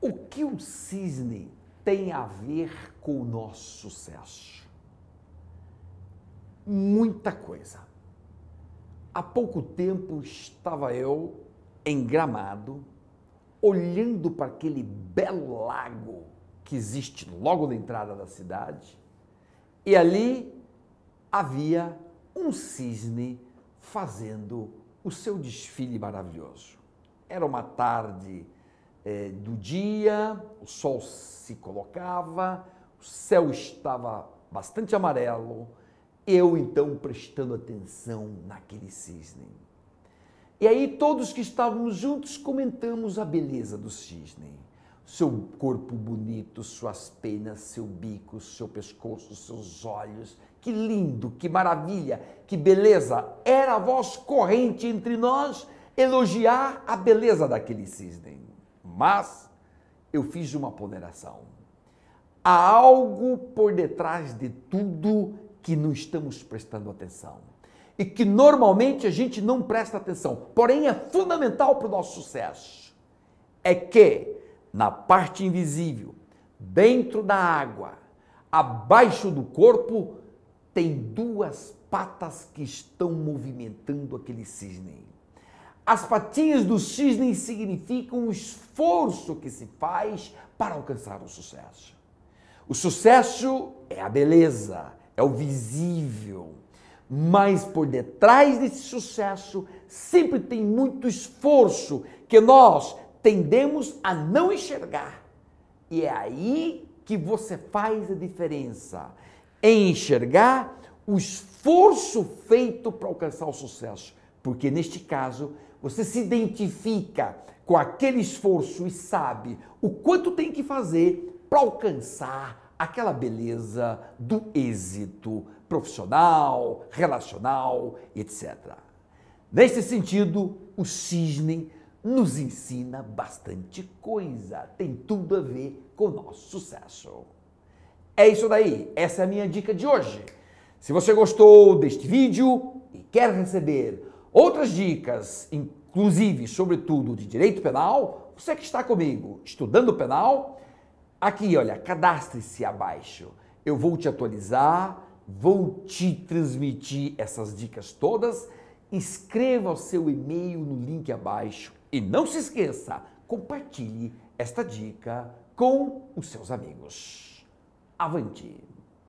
O que o cisne tem a ver com o nosso sucesso? Muita coisa. Há pouco tempo estava eu em Gramado, olhando para aquele belo lago que existe logo na entrada da cidade, e ali havia um cisne fazendo o seu desfile maravilhoso. Era uma tarde é, do dia, o sol se colocava, o céu estava bastante amarelo, eu então prestando atenção naquele cisne. E aí todos que estávamos juntos comentamos a beleza do cisne. Seu corpo bonito, suas penas, seu bico, seu pescoço, seus olhos. Que lindo, que maravilha, que beleza! Era a voz corrente entre nós elogiar a beleza daquele cisne. Mas eu fiz uma ponderação. Há algo por detrás de tudo que não estamos prestando atenção e que normalmente a gente não presta atenção, porém é fundamental para o nosso sucesso. É que na parte invisível, dentro da água, abaixo do corpo, tem duas patas que estão movimentando aquele cisne. As patinhas do cisne significam o esforço que se faz para alcançar o sucesso. O sucesso é a beleza, é o visível. Mas por detrás desse sucesso sempre tem muito esforço que nós tendemos a não enxergar. E é aí que você faz a diferença em enxergar o esforço feito para alcançar o sucesso, porque neste caso você se identifica com aquele esforço e sabe o quanto tem que fazer para alcançar aquela beleza do êxito profissional, relacional, etc. Nesse sentido, o cisne nos ensina bastante coisa, tem tudo a ver com o nosso sucesso. É isso daí, essa é a minha dica de hoje. Se você gostou deste vídeo e quer receber Outras dicas, inclusive, sobretudo de direito penal, você que está comigo estudando penal, aqui, olha, cadastre-se abaixo. Eu vou te atualizar, vou te transmitir essas dicas todas. Escreva o seu e-mail no link abaixo e não se esqueça, compartilhe esta dica com os seus amigos. Avante!